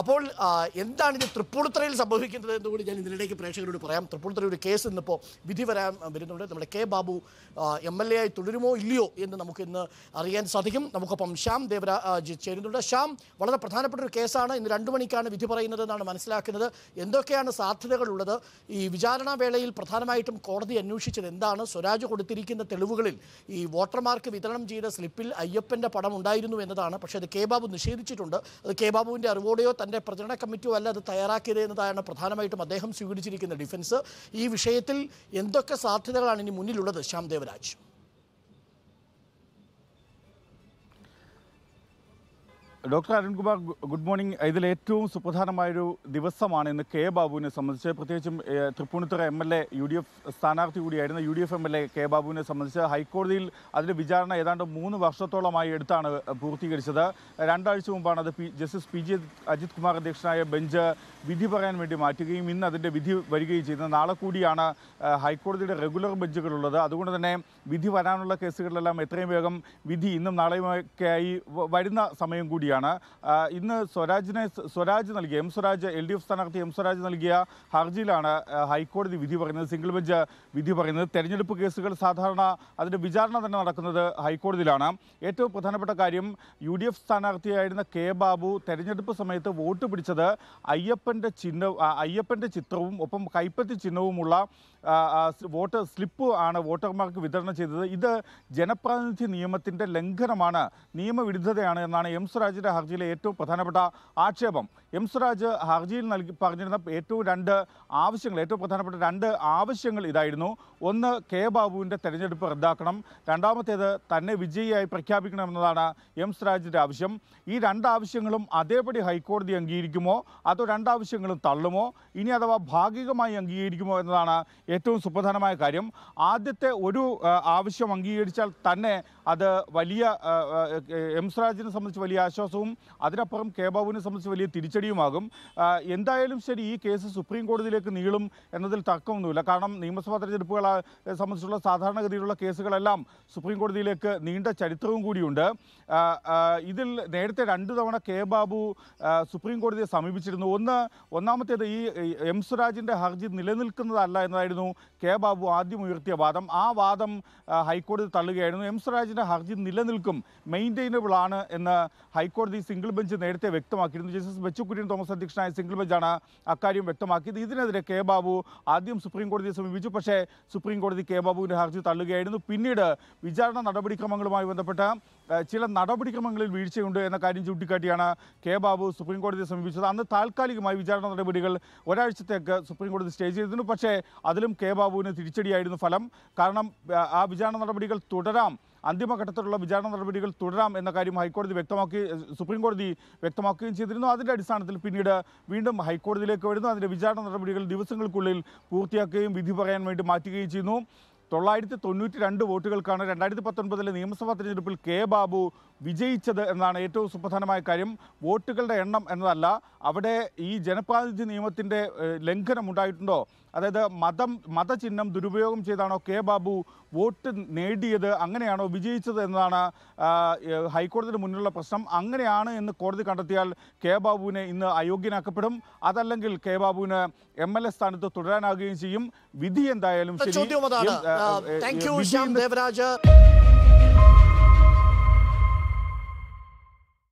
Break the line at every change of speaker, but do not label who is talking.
അപ്പോൾ എന്താണ് ഇത് തൃപ്പൂണിത്തറയിൽ സംഭവിക്കുന്നത് എന്നുകൂടി ഞാൻ ഇതിനിടയ്ക്ക് പ്രേക്ഷകരോട് പറയാം തൃപ്പൂണിത്തറ ഒരു കേസ് ഇന്നിപ്പോൾ വിധി വരാൻ വരുന്നുണ്ട് നമ്മുടെ K Babu M L A ആയി തുടരുമോ ഇല്ലയോ എന്ന് നമുക്ക് ഇന്ന് അറിയാൻ സാധിക്കും നമുക്കൊപ്പം ശ്യാം ദേവരാജ് ചേരുന്നുണ്ട് ശ്യാം വളരെ പ്രധാനപ്പെട്ട ഒരു കേസാണ് ഇന്ന് രണ്ടു മണിക്കാണ് വിധി പറയുന്നത് എന്നാണ് മനസ്സിലാക്കുന്നത് എന്തൊക്കെയാണ് സാധ്യതകളുള്ളത് ഈ വിചാരണ വേളയിൽ പ്രധാനമായിട്ടും കോടതി അന്വേഷിച്ചത് എന്താണ് സ്വരാജ് കൊടുത്തിരിക്കുന്ന തെളിവുകളിൽ ഈ വോട്ടർമാർക്ക് വിതരണം ചെയ്ത സ്ലിപ്പിൽ അയ്യപ്പൻ്റെ പടം ഉണ്ടായിരുന്നു എന്നതാണ് പക്ഷേ അത് കെ ബാബു നിഷേധിച്ചിട്ടുണ്ട് അത് കെ ബാബുവിൻ്റെ അറിവോടെയോ തൻ്റെ പ്രചരണ കമ്മിറ്റിയോ അല്ല അത് തയ്യാറാക്കിയത് എന്നതാണ് പ്രധാനമായിട്ടും അദ്ദേഹം സ്വീകരിച്ചിരിക്കുന്ന ഡിഫൻസ് ഈ വിഷയത്തിൽ എന്തൊക്കെ സാധ്യതകളാണ് ഇനി മുന്നിലുള്ളത് Shyam Devaraj
doctor Arunkumar good morning ഇതിൽ ഏറ്റവും സുപ്രധാനമായൊരു ദിവസമാണ് ഇന്ന് കെ ബാബുവിനെ സംബന്ധിച്ച് പ്രത്യേകിച്ചും Thrippunithura M L A U D F സ്ഥാനാർത്ഥി കൂടിയായിരുന്ന U D F M L A K ബാബുവിനെ സംബന്ധിച്ച് ഹൈക്കോടതിയിൽ അതിൻ്റെ വിചാരണ ഏതാണ്ട് മൂന്ന് വർഷത്തോളമായി എടുത്താണ് പൂർത്തീകരിച്ചത് രണ്ടാഴ്ച മുമ്പാണ് അത് P justice P G Ajith Kumar അധ്യക്ഷനായ ബെഞ്ച് വിധി പറയാൻ വേണ്ടി മാറ്റുകയും ഇന്ന് അതിൻ്റെ വിധി വരികയും ചെയ്യുന്നത് നാളെ കൂടിയാണ് ഹൈക്കോടതിയുടെ റെഗുലർ ബെഞ്ചുകളുള്ളത് അതുകൊണ്ട് തന്നെ വിധി വരാനുള്ള കേസുകളിലെല്ലാം എത്രയും വേഗം വിധി ഇന്നും നാളെയുമൊക്കെയായി വരുന്ന സമയം കൂടിയാണ് വരികയാണ് ഇന്ന് സ്വരാജിനെ സ്വരാജ് നൽകിയ M Swaraj L D F സ്ഥാനാർത്ഥി എം സ്വരാജ് നൽകിയ ഹർജിയിലാണ് ഹൈക്കോടതി വിധി പറയുന്നത് സിംഗിൾ ബെഞ്ച് വിധി പറയുന്നത് തെരഞ്ഞെടുപ്പ് കേസുകൾ സാധാരണ അതിൻ്റെ വിചാരണ തന്നെ നടക്കുന്നത് ഹൈക്കോടതിയിലാണ് ഏറ്റവും പ്രധാനപ്പെട്ട കാര്യം യു ഡി എഫ് സ്ഥാനാർത്ഥിയായിരുന്ന കെ ബാബു തെരഞ്ഞെടുപ്പ് സമയത്ത് വോട്ട് പിടിച്ചത് അയ്യപ്പൻ്റെ ചിഹ്ന അയ്യപ്പൻ്റെ ചിത്രവും ഒപ്പം കൈപ്പത്തി ചിഹ്നവുമുള്ള വോട്ട് സ്ലിപ്പ് ആണ് വോട്ടർമാർക്ക് വിതരണം ചെയ്തത് ഇത് ജനപ്രതിനിധി നിയമത്തിൻ്റെ ലംഘനമാണ് നിയമവിരുദ്ധതയാണ് എന്നാണ് എം സ്വരാജിൻ്റെ സ്വരാജിൻ്റെ ഹർജിയിലെ ഏറ്റവും പ്രധാനപ്പെട്ട ആക്ഷേപം എം സുരാജ് ഹർജിയിൽ നൽകി പറഞ്ഞിരുന്ന ഏറ്റവും രണ്ട് ആവശ്യങ്ങൾ ഏറ്റവും പ്രധാനപ്പെട്ട രണ്ട് ആവശ്യങ്ങൾ ഇതായിരുന്നു ഒന്ന് കെ ബാബുവിൻ്റെ തെരഞ്ഞെടുപ്പ് റദ്ദാക്കണം രണ്ടാമത്തേത് തന്നെ വിജയിയായി പ്രഖ്യാപിക്കണമെന്നതാണ് എം സുരാജിൻ്റെ ആവശ്യം ഈ രണ്ട് ആവശ്യങ്ങളും അതേപടി ഹൈക്കോടതി അംഗീകരിക്കുമോ അതോ രണ്ടാവശ്യങ്ങളും തള്ളുമോ ഇനി അഥവാ ഭാഗികമായി അംഗീകരിക്കുമോ എന്നതാണ് ഏറ്റവും സുപ്രധാനമായ കാര്യം ആദ്യത്തെ ഒരു ആവശ്യം അംഗീകരിച്ചാൽ തന്നെ അത് വലിയ എം സുരാജിനെ സംബന്ധിച്ച് വലിയ ആശ്വാസം പ്രയാസവും അതിനപ്പുറം കെ ബാബുവിനെ സംബന്ധിച്ച് വലിയ തിരിച്ചടിയുമാകും എന്തായാലും ശരി ഈ കേസ് സുപ്രീം കോടതിയിലേക്ക് നീളും എന്നതിൽ തർക്കമൊന്നുമില്ല കാരണം നിയമസഭാ തെരഞ്ഞെടുപ്പുകളെ സംബന്ധിച്ചുള്ള സാധാരണഗതിയിലുള്ള കേസുകളെല്ലാം സുപ്രീം കോടതിയിലേക്ക് നീണ്ട ചരിത്രവും കൂടിയുണ്ട് ഇതിൽ നേരത്തെ രണ്ട് തവണ കെ ബാബു സുപ്രീം കോടതിയെ സമീപിച്ചിരുന്നു ഒന്ന് ഒന്നാമത്തേത് ഈ എം സുരാജിൻ്റെ ഹർജി നിലനിൽക്കുന്നതല്ല എന്നതായിരുന്നു കെ ബാബു ആദ്യം ഉയർത്തിയ വാദം ആ വാദം ഹൈക്കോടതി തള്ളുകയായിരുന്നു എം സുരാജിൻ്റെ ഹർജി നിലനിൽക്കും മെയിൻറ്റെയിനബിൾ ആണ് എന്ന് ഹൈക്കോടതി ഹൈക്കോടതി സിംഗിൾ ബെഞ്ച് നേരത്തെ വ്യക്തമാക്കിയിരുന്നു ജസ്റ്റിസ് ബച്ചുക്കുര്യൻ തോമസ് അധ്യക്ഷനായ സിംഗിൾ ബെഞ്ചാണ് അക്കാര്യം വ്യക്തമാക്കിയത് ഇതിനെതിരെ കെ ബാബു ആദ്യം സുപ്രീം സമീപിച്ചു പക്ഷേ സുപ്രീം കോടതി കെ ബാബുവിൻ്റെ ഹർജി തള്ളുകയായിരുന്നു പിന്നീട് വിചാരണ നടപടിക്രമങ്ങളുമായി ബന്ധപ്പെട്ട് ചില നടപടിക്രമങ്ങളിൽ വീഴ്ചയുണ്ട് എന്ന കാര്യം ചൂണ്ടിക്കാട്ടിയാണ് കെ ബാബു സുപ്രീം സമീപിച്ചത് അന്ന് താൽക്കാലികമായി വിചാരണ നടപടികൾ ഒരാഴ്ചത്തേക്ക് സുപ്രീം കോടതി സ്റ്റേ ചെയ്തിരുന്നു പക്ഷേ അതിലും കെ ബാബുവിന് തിരിച്ചടിയായിരുന്നു ഫലം കാരണം ആ വിചാരണ നടപടികൾ തുടരാം അന്തിമഘട്ടത്തിലുള്ള വിചാരണ നടപടികൾ തുടരാം എന്ന കാര്യം ഹൈക്കോടതി വ്യക്തമാക്കി സുപ്രീം കോടതി വ്യക്തമാക്കുകയും ചെയ്തിരുന്നു അതിൻ്റെ അടിസ്ഥാനത്തിൽ പിന്നീട് വീണ്ടും ഹൈക്കോടതിയിലേക്ക് വരുന്നു അതിൻ്റെ വിചാരണ നടപടികൾ ദിവസങ്ങൾക്കുള്ളിൽ പൂർത്തിയാക്കുകയും വിധി പറയാൻ വേണ്ടി മാറ്റുകയും ചെയ്യുന്നു തൊള്ളായിരത്തി തൊണ്ണൂറ്റി രണ്ട് വോട്ടുകൾക്കാണ് രണ്ടായിരത്തി പത്തൊൻപതിലെ നിയമസഭാ തെരഞ്ഞെടുപ്പിൽ കെ ബാബു വിജയിച്ചത് എന്നാണ് ഏറ്റവും സുപ്രധാനമായ കാര്യം വോട്ടുകളുടെ എണ്ണം എന്നതല്ല അവിടെ ഈ ജനപ്രാതിനിധ്യ നിയമത്തിൻ്റെ ലംഘനം ഉണ്ടായിട്ടുണ്ടോ അതായത് മതം മതചിഹ്നം ദുരുപയോഗം ചെയ്താണോ കെ ബാബു വോട്ട് നേടിയത് അങ്ങനെയാണോ വിജയിച്ചത് എന്നതാണ് ഹൈക്കോടതിയുടെ മുന്നിലുള്ള പ്രശ്നം അങ്ങനെയാണ് എന്ന് കോടതി കണ്ടെത്തിയാൽ കെ ബാബുവിനെ ഇന്ന് അയോഗ്യനാക്കപ്പെടും അതല്ലെങ്കിൽ കെ ബാബുവിന് എം എൽ എ സ്ഥാനത്ത് തുടരാനാകുകയും ചെയ്യും വിധി എന്തായാലും ശരി